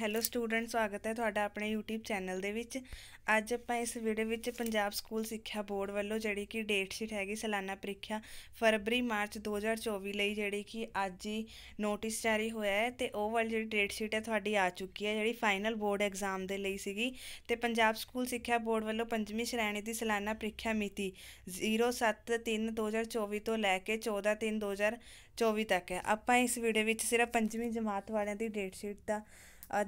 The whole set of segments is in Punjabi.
ਹੈਲੋ ਸਟੂਡੈਂਟ ਸਵਾਗਤ ਹੈ ਤੁਹਾਡਾ ਆਪਣੇ YouTube ਚੈਨਲ ਦੇ ਵਿੱਚ ਅੱਜ ਆਪਾਂ ਇਸ ਵੀਡੀਓ ਵਿੱਚ ਪੰਜਾਬ ਸਕੂਲ ਸਿੱਖਿਆ ਬੋਰਡ ਵੱਲੋਂ ਜਿਹੜੀ ਕਿ ਡੇਟ ਸ਼ੀਟ ਹੈਗੀ ਸਾਲਾਨਾ ਪ੍ਰੀਖਿਆ ਫਰਵਰੀ ਮਾਰਚ 2024 ਲਈ ਜਿਹੜੀ ਕਿ ਅੱਜ ਹੀ ਨੋਟਿਸ ਜਾਰੀ ਹੋਇਆ ਹੈ ਤੇ ਉਹ ਵਾਲੀ ਜਿਹੜੀ ਡੇਟ ਸ਼ੀਟ ਹੈ ਤੁਹਾਡੀ ਆ ਚੁੱਕੀ ਹੈ ਜਿਹੜੀ ਫਾਈਨਲ ਬੋਰਡ ਐਗਜ਼ਾਮ ਦੇ ਲਈ ਸੀਗੀ ਤੇ ਪੰਜਾਬ ਸਕੂਲ ਸਿੱਖਿਆ ਬੋਰਡ ਵੱਲੋਂ ਪੰਜਵੀਂ ਸ਼੍ਰੇਣੀ ਦੀ ਸਾਲਾਨਾ ਪ੍ਰੀਖਿਆ ਮਿਤੀ 07/3/2024 ਤੋਂ ਲੈ ਕੇ 14/3/2024 ਤੱਕ ਹੈ ਆਪਾਂ ਇਸ ਵੀਡੀਓ ਵਿੱਚ ਸਿਰਫ ਪੰਜਵੀਂ ਜਮਾਤ ਵਾਲਿਆਂ ਦੀ ਡੇਟ ਸ਼ੀਟ ਦਾ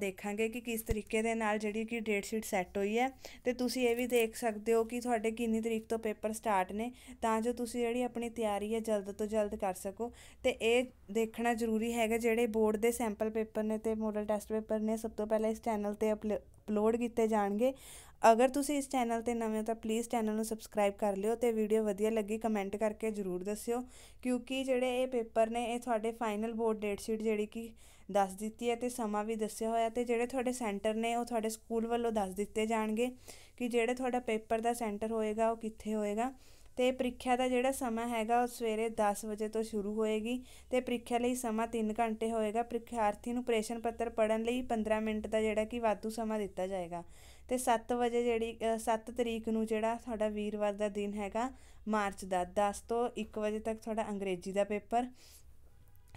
ਦੇਖਾਂਗੇ ਕਿ ਕਿਸ ਤਰੀਕੇ ਦੇ ਨਾਲ ਜਿਹੜੀ ਕਿ ਡੇਟ ਸ਼ੀਟ ਸੈੱਟ ਹੋਈ ਹੈ ਤੇ ਤੁਸੀਂ ਇਹ ਵੀ ਦੇਖ ਸਕਦੇ ਹੋ ਕਿ ਤੁਹਾਡੇ ਕਿੰਨੀ ਤਰੀਕ ਤੋਂ ਪੇਪਰ ਸਟਾਰਟ ਨੇ ਤਾਂ ਜੋ ਤੁਸੀਂ ਜਿਹੜੀ ਆਪਣੀ ਤਿਆਰੀ ਹੈ ਜਲਦ ਤੋਂ ਜਲਦ ਕਰ ਸਕੋ ਤੇ ਇਹ ਦੇਖਣਾ ਜ਼ਰੂਰੀ ਹੈਗਾ ਜਿਹੜੇ ਬੋਰਡ ਦੇ ਸੈਂਪਲ ਪੇਪਰ ਨੇ ਤੇ ਮੋਡਲ ਟੈਸਟ ਪੇਪਰ ਨੇ ਸਭ ਤੋਂ ਪਹਿਲਾਂ ਇਸ ਚੈਨਲ ਤੇ ਅਪਲੋਡ ਅਪਲੋਡ ਕੀਤੇ ਜਾਣਗੇ ਅਗਰ ਤੁਸੀਂ ਇਸ ਚੈਨਲ ਤੇ ਨਵੇਂ ਹੋ ਤਾਂ ਪਲੀਜ਼ ਚੈਨਲ ਨੂੰ ਸਬਸਕ੍ਰਾਈਬ ਕਰ ਲਿਓ ਤੇ ਵੀਡੀਓ ਵਧੀਆ ਲੱਗੀ ਕਮੈਂਟ ਕਰਕੇ ਜ਼ਰੂਰ ਦੱਸਿਓ ਕਿਉਂਕਿ ਜਿਹੜੇ ਇਹ ਪੇਪਰ ਨੇ ਇਹ ਤੁਹਾਡੇ ਫਾਈਨਲ ਬੋਰਡ ਡੇਟ ਸ਼ੀਟ ਜਿਹੜੀ ਕਿ ਦੱਸ ਦਿੱਤੀ ਹੈ ਤੇ ਸਮਾਂ ਵੀ ਦੱਸਿਆ ਹੋਇਆ ਤੇ ਜਿਹੜੇ ਤੁਹਾਡੇ ਸੈਂਟਰ ਨੇ ਉਹ ਤੁਹਾਡੇ ਸਕੂਲ ਵੱਲੋਂ ਦੱਸ ਦਿੱਤੇ ਜਾਣਗੇ ਕਿ ਜਿਹੜੇ ਤੁਹਾਡਾ ਪੇਪਰ ਦਾ ਸੈਂਟਰ ਹੋਏਗਾ ਉਹ ਕਿੱਥੇ ਹੋਏਗਾ ਤੇ ਪ੍ਰੀਖਿਆ ਦਾ ਜਿਹੜਾ ਸਮਾਂ ਹੈਗਾ ਉਹ ਸਵੇਰੇ 10 ਵਜੇ ਤੋਂ ਸ਼ੁਰੂ ਹੋਏਗੀ ਤੇ ਪ੍ਰੀਖਿਆ ਲਈ ਸਮਾਂ 3 ਘੰਟੇ ਹੋਏਗਾ ਪ੍ਰੀਖਿਆਰਥੀ ਨੂੰ ਪ੍ਰਸ਼ਨ ਪੱਤਰ ਪੜ੍ਹਨ ਲਈ 15 ਮਿੰਟ ਦਾ ਜਿਹੜਾ ਕਿ ਵਾਧੂ ਸਮਾਂ ਦਿੱਤਾ ਜਾਏਗਾ ਤੇ 7 ਵਜੇ ਜਿਹੜੀ 7 ਤਰੀਕ ਨੂੰ ਜਿਹੜਾ ਤੁਹਾਡਾ ਵੀਰਵਾਰ ਦਾ ਦਿਨ ਹੈਗਾ ਮਾਰਚ ਦਾ 10 ਤੋਂ 1 ਵਜੇ ਤੱਕ ਤੁਹਾਡਾ ਅੰਗਰੇਜ਼ੀ ਦਾ ਪੇਪਰ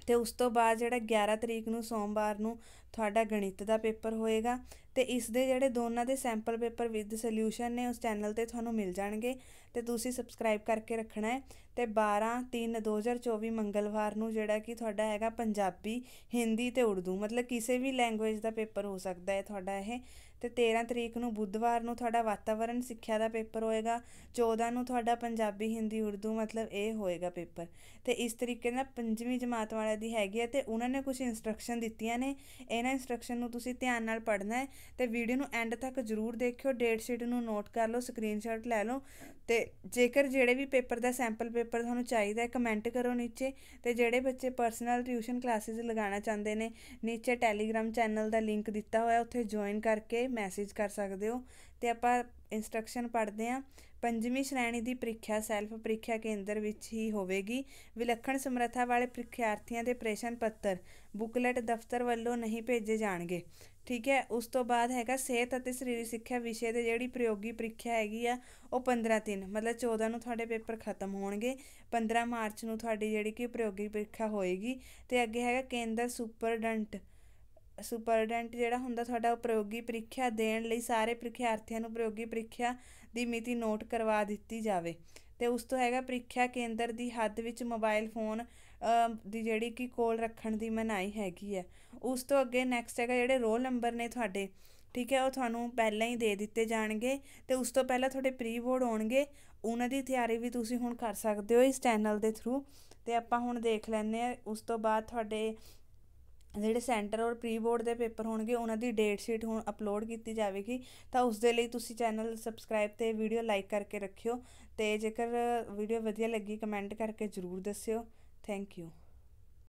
ਤੇ ਉਸ ਤੋਂ ਬਾਅਦ ਜਿਹੜਾ 11 ਤਰੀਕ ਨੂੰ ਸੋਮਵਾਰ ਨੂੰ ਤੁਹਾਡਾ ਗਣਿਤ ਦਾ ਪੇਪਰ ਹੋਏਗਾ ਤੇ ਇਸ ਦੇ ਜਿਹੜੇ ਦੋਨਾਂ ਦੇ ਸੈਂਪਲ ਪੇਪਰ ਵਿਦ ਸੋਲੂਸ਼ਨ ਨੇ ਉਸ ਚੈਨਲ 'ਤੇ ਤੁਹਾਨੂੰ ਮਿਲ ਜਾਣਗੇ ਤੇ ਤੁਸੀਂ ਸਬਸਕ੍ਰਾਈਬ ਕਰਕੇ ਰੱਖਣਾ ਹੈ ਤੇ 12 3 2024 ਮੰਗਲਵਾਰ ਨੂੰ ਜਿਹੜਾ ਕਿ ਤੁਹਾਡਾ ਹੈਗਾ ਪੰਜਾਬੀ ਹਿੰਦੀ ਤੇ ਉਰਦੂ ਮਤਲਬ ਕਿਸੇ ਵੀ ਲੈਂਗੁਏਜ ਦਾ ਪੇਪਰ ਹੋ ਸਕਦਾ ਹੈ ਤੁਹਾਡਾ ਇਹ ਤੇ 13 ਤਰੀਕ ਨੂੰ ਬੁੱਧਵਾਰ ਨੂੰ ਤੁਹਾਡਾ ਵਾਤਾਵਰਣ ਸਿੱਖਿਆ ਦਾ ਪੇਪਰ ਹੋਏਗਾ 14 ਨੂੰ ਤੁਹਾਡਾ ਪੰਜਾਬੀ ਹਿੰਦੀ ਉਰਦੂ ਮਤਲਬ ਇਹ ਹੋਏਗਾ ਪੇਪਰ ਤੇ ਇਸ ਤਰੀਕੇ ਨਾਲ ਪੰਜਵੀਂ ਜਮਾਤ ਵਾਲਿਆਂ ਦੀ ਹੈਗੀ ਹੈ ਤੇ ਉਹਨਾਂ ਨੇ ਕੁਝ ਇਨਸਟਰਕਸ਼ਨ ਦਿੱਤੀਆਂ ਨੇ ਇਹਨਾਂ ਇਨਸਟਰਕਸ਼ਨ ਨੂੰ ਤੁਸੀਂ ਧਿਆਨ ਨਾਲ ਪੜ੍ਹਨਾ ਹੈ ਤੇ ਵੀਡੀਓ ਨੂੰ ਐਂਡ ਤੱਕ ਜ਼ਰੂਰ ਦੇਖਿਓ ਡੇਟ ਸ਼ੀਟ ਨੂੰ ਨੋਟ ਕਰ ਲਓ ਸਕਰੀਨਸ਼ਾਟ ਲੈ ਲਓ ਤੇ ਜੇਕਰ ਜਿਹੜੇ ਵੀ ਪੇਪਰ ਦਾ ਸੈਂਪਲ ਪੇਪਰ ਤੁਹਾਨੂੰ ਚਾਹੀਦਾ ਹੈ ਕਮੈਂਟ ਕਰੋ ਨੀਚੇ ਤੇ ਜਿਹੜੇ ਬੱਚੇ ਪਰਸਨਲ ਟਿਊਸ਼ਨ ਕਲਾਸਿਸ ਲਗਾਉਣਾ ਚਾਹੁੰਦੇ ਨੇ ਨੀਚੇ ਟੈਲੀਗ੍ਰam ਚੈਨਲ ਦਾ ਲਿੰਕ ਦਿੱਤਾ ਹੋਇਆ ਉੱਥੇ ਜੁਆਇਨ ਕਰਕੇ ਮੈਸੇਜ ਕਰ ਸਕਦੇ ਹੋ ਤੇ ਆਪਾਂ ਇਨਸਟਰਕਸ਼ਨ ਪੜ੍ਹਦੇ ਆ ਪੰਜਵੀਂ ਸ਼੍ਰੇਣੀ ਦੀ ਪ੍ਰੀਖਿਆ ਸੈਲਫ ਪ੍ਰੀਖਿਆ ਕੇਂਦਰ ਵਿੱਚ ਹੀ ਹੋਵੇਗੀ ਵਿਲੱਖਣ ਸਮਰੱਥਾ ਵਾਲੇ ਪ੍ਰੀਖਿਆਰਥੀਆਂ ਦੇ ਪ੍ਰਸ਼ਨ ਪੱਤਰ ਬੁਕਲੇਟ ਦਫ਼ਤਰ ਵੱਲੋਂ ਨਹੀਂ ਭੇਜੇ ਜਾਣਗੇ ਠੀਕ ਹੈ ਉਸ ਤੋਂ ਬਾਅਦ ਹੈਗਾ ਸਿਹਤ ਅਤੇ ਸਰੀਰਕ ਸਿੱਖਿਆ ਵਿਸ਼ੇ ਦੇ ਜਿਹੜੀ ਪ੍ਰਯੋਗੀ ਪ੍ਰੀਖਿਆ ਹੈਗੀ ਆ ਉਹ 15 ਦਿਨ ਮਤਲਬ 14 ਨੂੰ ਤੁਹਾਡੇ ਪੇਪਰ ਖਤਮ ਹੋਣਗੇ 15 ਮਾਰਚ ਨੂੰ ਤੁਹਾਡੀ ਜਿਹੜੀ ਕਿ ਪ੍ਰਯੋਗੀ ਪ੍ਰੀਖਿਆ ਹੋਏਗੀ ਤੇ ਅੱਗੇ ਹੈਗਾ ਕੇਂਦਰ ਸੁਪਰਡੈਂਟ ਸੁਪਰਡੈਂਟ ਜਿਹੜਾ ਹੁੰਦਾ ਤੁਹਾਡਾ ਉਹ ਪ੍ਰਯੋਗੀ ਪ੍ਰੀਖਿਆ ਦੇਣ ਲਈ ਸਾਰੇ ਪ੍ਰੀਖਿਆਰਥੀਆਂ ਨੂੰ ਪ੍ਰਯੋਗੀ ਪ੍ਰੀਖਿਆ ਦੀ ਮਿਤੀ ਨੋਟ ਕਰਵਾ ਦਿੱਤੀ ਜਾਵੇ ਤੇ ਉਸ ਤੋਂ ਹੈਗਾ ਪ੍ਰੀਖਿਆ ਕੇਂਦਰ ਦੀ ਹੱਦ ਵਿੱਚ ਮੋਬਾਈਲ ਫੋਨ ਦੀ ਜਿਹੜੀ ਕਿ ਕੋਲ ਰੱਖਣ ਦੀ ਮਨਾਹੀ ਹੈਗੀ ਹੈ ਉਸ ਤੋਂ ਅੱਗੇ ਨੈਕਸਟ ਹੈਗਾ ਜਿਹੜੇ ਰੋਲ ਨੰਬਰ ਨੇ ਤੁਹਾਡੇ ਠੀਕ ਹੈ ਉਹ ਤੁਹਾਨੂੰ ਪਹਿਲਾਂ ਹੀ ਦੇ ਦਿੱਤੇ ਜਾਣਗੇ ਤੇ ਉਸ ਤੋਂ ਪਹਿਲਾਂ ਤੁਹਾਡੇ ਪ੍ਰੀ ਬੋਰਡ ਹੋਣਗੇ ਉਹਨਾਂ ਦੀ ਤਿਆਰੀ ਵੀ ਤੁਸੀਂ ਹੁਣ ਕਰ ਸਕਦੇ ਹੋ ਇਸ ਚੈਨਲ ਦੇ ਥਰੂ ਤੇ ਆਪਾਂ ਹੁਣ ਦੇਖ ਲੈਂਦੇ ਆ ਉਸ ਤੋਂ ਬਾਅਦ ਤੁਹਾਡੇ ਜਿਹੜੇ ਸੈਂਟਰ ਔਰ ਪ੍ਰੀ ਬੋਰਡ ਦੇ ਪੇਪਰ ਹੋਣਗੇ ਉਹਨਾਂ ਦੀ ਡੇਟ ਸ਼ੀਟ ਹੁਣ ਅਪਲੋਡ ਕੀਤੀ ਜਾਵੇਗੀ ਤਾਂ ਉਸ ਦੇ ਲਈ ਤੁਸੀਂ ਚੈਨਲ ਸਬਸਕ੍ਰਾਈਬ ਤੇ ਵੀਡੀਓ ਲਾਈਕ ਕਰਕੇ ਰੱਖਿਓ ਤੇ ਜੇਕਰ ਵੀਡੀਓ ਵਧੀਆ ਲੱਗੀ ਕਮੈਂਟ ਕਰਕੇ ਜ਼ਰੂਰ ਦੱਸਿਓ ਥੈਂਕ ਯੂ